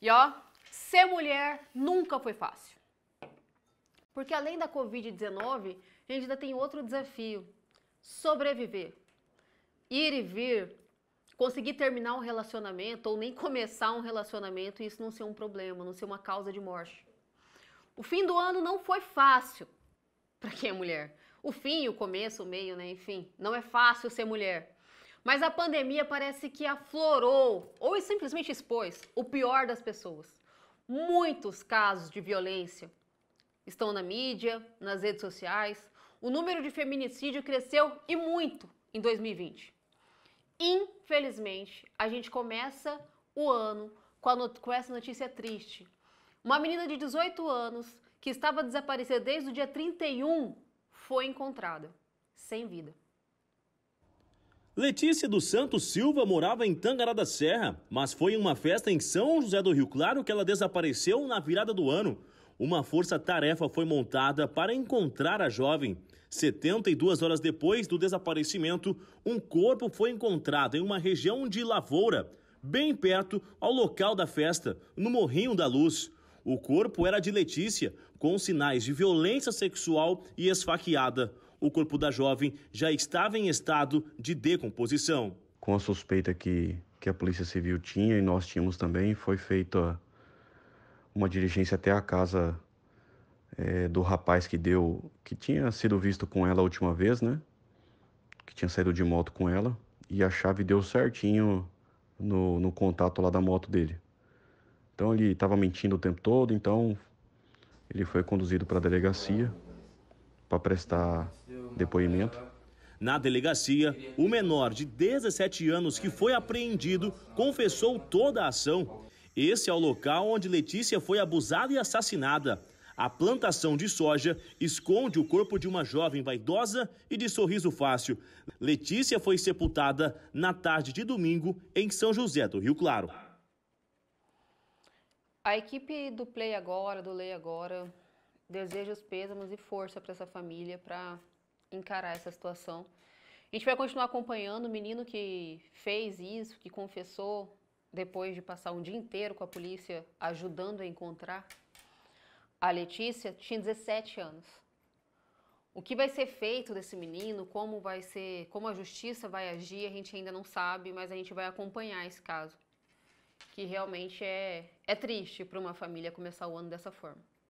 E ó, ser mulher nunca foi fácil. Porque além da Covid-19, a gente ainda tem outro desafio: sobreviver. Ir e vir, conseguir terminar um relacionamento ou nem começar um relacionamento e isso não ser um problema, não ser uma causa de morte. O fim do ano não foi fácil para quem é mulher. O fim, o começo, o meio, né? Enfim, não é fácil ser mulher. Mas a pandemia parece que aflorou ou simplesmente expôs o pior das pessoas. Muitos casos de violência estão na mídia, nas redes sociais. O número de feminicídio cresceu e muito em 2020. Infelizmente, a gente começa o ano com, com essa notícia triste. Uma menina de 18 anos que estava desaparecida desde o dia 31 foi encontrada sem vida. Letícia dos Santos Silva morava em Tangará da Serra, mas foi em uma festa em São José do Rio Claro que ela desapareceu na virada do ano. Uma força-tarefa foi montada para encontrar a jovem. 72 horas depois do desaparecimento, um corpo foi encontrado em uma região de lavoura, bem perto ao local da festa, no Morrinho da Luz. O corpo era de Letícia, com sinais de violência sexual e esfaqueada o corpo da jovem já estava em estado de decomposição. Com a suspeita que, que a Polícia Civil tinha e nós tínhamos também, foi feita uma diligência até a casa é, do rapaz que deu, que tinha sido visto com ela a última vez, né? Que tinha saído de moto com ela e a chave deu certinho no, no contato lá da moto dele. Então ele estava mentindo o tempo todo, então ele foi conduzido para a delegacia para prestar Depoimento. Na delegacia, o menor de 17 anos que foi apreendido confessou toda a ação. Esse é o local onde Letícia foi abusada e assassinada. A plantação de soja esconde o corpo de uma jovem vaidosa e de sorriso fácil. Letícia foi sepultada na tarde de domingo em São José do Rio Claro. A equipe do Play Agora, do Lei Agora, deseja os pêsames e força para essa família para encarar essa situação. A gente vai continuar acompanhando o menino que fez isso, que confessou depois de passar um dia inteiro com a polícia ajudando a encontrar. A Letícia tinha 17 anos. O que vai ser feito desse menino, como vai ser, como a justiça vai agir, a gente ainda não sabe, mas a gente vai acompanhar esse caso. Que realmente é, é triste para uma família começar o ano dessa forma.